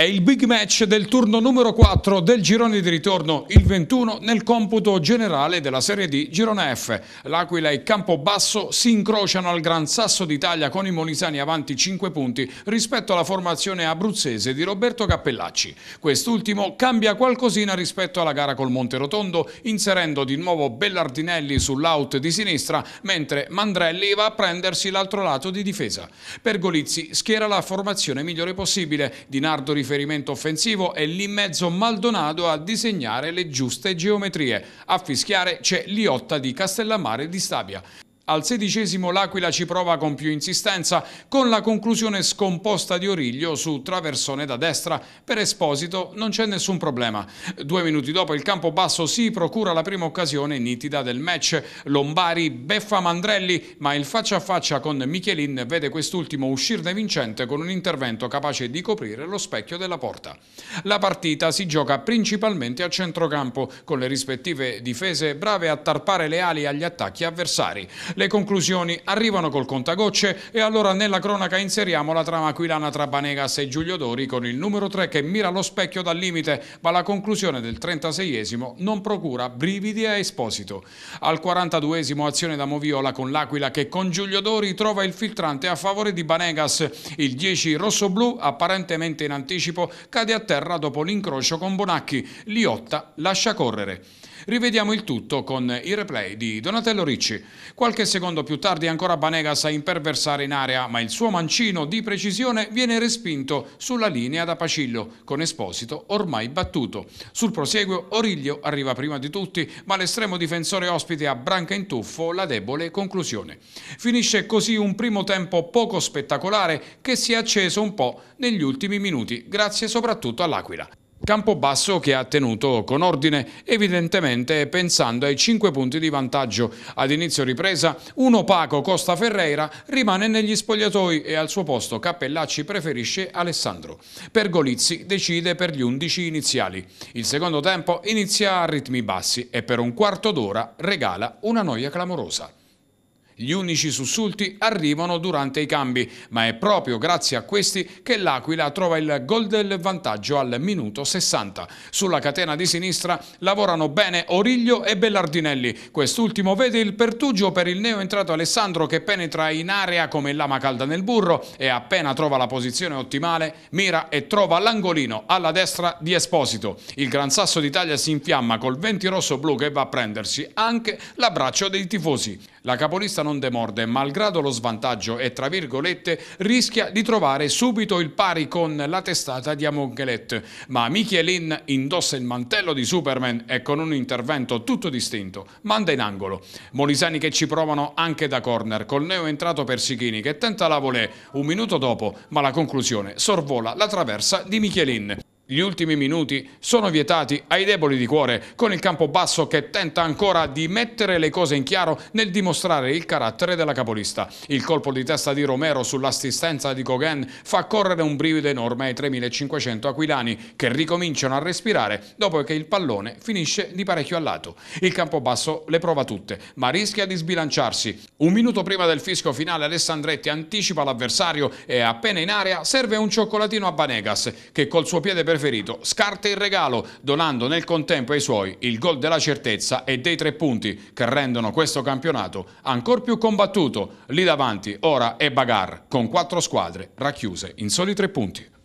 È il big match del turno numero 4 del girone di ritorno, il 21 nel computo generale della Serie D Girone F. L'Aquila e Campobasso si incrociano al Gran Sasso d'Italia con i Molisani avanti 5 punti rispetto alla formazione abruzzese di Roberto Cappellacci. Quest'ultimo cambia qualcosina rispetto alla gara col Monte Rotondo, inserendo di nuovo Bellardinelli sull'out di sinistra, mentre Mandrelli va a prendersi l'altro lato di difesa. Per Golizzi schiera la formazione migliore possibile, Di Nardo Rifletti riferimento offensivo e lì in mezzo Maldonado a disegnare le giuste geometrie. A fischiare c'è Liotta di Castellammare di Stabia. Al sedicesimo l'Aquila ci prova con più insistenza con la conclusione scomposta di Origlio su traversone da destra. Per Esposito non c'è nessun problema. Due minuti dopo il campo basso si procura la prima occasione nitida del match. Lombari beffa Mandrelli ma il faccia a faccia con Michelin vede quest'ultimo uscirne vincente con un intervento capace di coprire lo specchio della porta. La partita si gioca principalmente a centrocampo con le rispettive difese brave a tarpare le ali agli attacchi avversari. Le conclusioni arrivano col contagocce e allora nella cronaca inseriamo la trama aquilana tra Banegas e Giulio Dori con il numero 3 che mira allo specchio dal limite, ma la conclusione del 36esimo non procura brividi a Esposito. Al 42esimo azione da Moviola con l'Aquila che con Giulio Dori trova il filtrante a favore di Banegas. Il 10 rosso-blu, apparentemente in anticipo, cade a terra dopo l'incrocio con Bonacchi. Liotta lascia correre. Rivediamo il tutto con il replay di Donatello Ricci. Qualche secondo più tardi ancora Banegas a imperversare in area, ma il suo mancino di precisione viene respinto sulla linea da Pacillo, con Esposito ormai battuto. Sul proseguo Origlio arriva prima di tutti, ma l'estremo difensore ospite a branca in tuffo la debole conclusione. Finisce così un primo tempo poco spettacolare che si è acceso un po' negli ultimi minuti, grazie soprattutto all'Aquila. Campobasso che ha tenuto con ordine, evidentemente pensando ai 5 punti di vantaggio. Ad inizio ripresa, un opaco Costa Ferreira rimane negli spogliatoi e al suo posto Cappellacci preferisce Alessandro. Pergolizzi decide per gli 11 iniziali. Il secondo tempo inizia a ritmi bassi e per un quarto d'ora regala una noia clamorosa. Gli unici sussulti arrivano durante i cambi, ma è proprio grazie a questi che l'Aquila trova il gol del vantaggio al minuto 60. Sulla catena di sinistra lavorano bene Origlio e Bellardinelli. Quest'ultimo vede il pertugio per il neo entrato Alessandro che penetra in area come lama calda nel burro e appena trova la posizione ottimale mira e trova l'angolino alla destra di Esposito. Il Gran Sasso d'Italia si infiamma col 20 rosso-blu che va a prendersi anche l'abbraccio dei tifosi. La capolista non demorde, malgrado lo svantaggio e tra virgolette rischia di trovare subito il pari con la testata di Amonghelet, ma Michelin indossa il mantello di Superman e con un intervento tutto distinto manda in angolo. Molisani che ci provano anche da corner, col neo entrato Persichini che tenta la volée un minuto dopo, ma la conclusione sorvola la traversa di Michelin. Gli ultimi minuti sono vietati ai deboli di cuore, con il campo basso che tenta ancora di mettere le cose in chiaro nel dimostrare il carattere della capolista. Il colpo di testa di Romero sull'assistenza di Gauguin fa correre un brivido enorme ai 3.500 aquilani, che ricominciano a respirare dopo che il pallone finisce di parecchio a lato. Il campo basso le prova tutte, ma rischia di sbilanciarsi. Un minuto prima del fisco finale Alessandretti anticipa l'avversario e appena in area serve un cioccolatino a Banegas, che col suo piede per preferito scarta il regalo, donando nel contempo ai suoi il gol della certezza e dei tre punti che rendono questo campionato ancora più combattuto. Lì davanti ora è Bagar con quattro squadre racchiuse in soli tre punti.